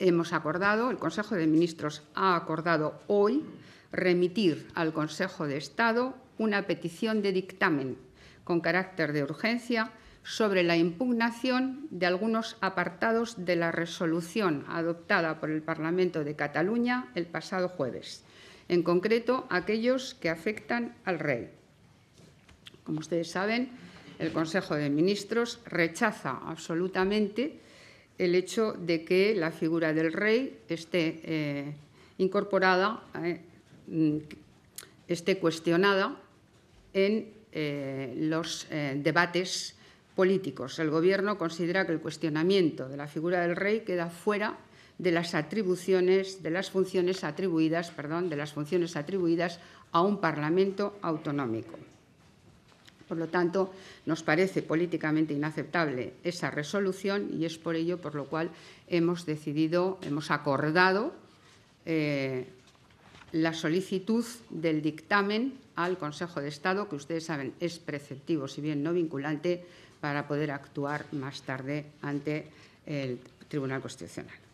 Hemos acordado, el Consejo de Ministros ha acordado hoy remitir al Consejo de Estado una petición de dictamen con carácter de urgencia sobre la impugnación de algunos apartados de la resolución adoptada por el Parlamento de Cataluña el pasado jueves, en concreto aquellos que afectan al rey. Como ustedes saben, el Consejo de Ministros rechaza absolutamente el hecho de que la figura del rey esté eh, incorporada, eh, mm, esté cuestionada en eh, los debates políticos. El Gobierno considera que el cuestionamiento de la figura del rey queda fuera de las atribuciones, de las funciones atribuidas, perdón, de las funciones atribuidas a un Parlamento autonómico. Por lo tanto, nos parece políticamente inaceptable esa resolución y es por ello por lo cual hemos decidido, hemos acordado eh, la solicitud del dictamen al Consejo de Estado, que ustedes saben es preceptivo, si bien no vinculante, para poder actuar más tarde ante el Tribunal Constitucional.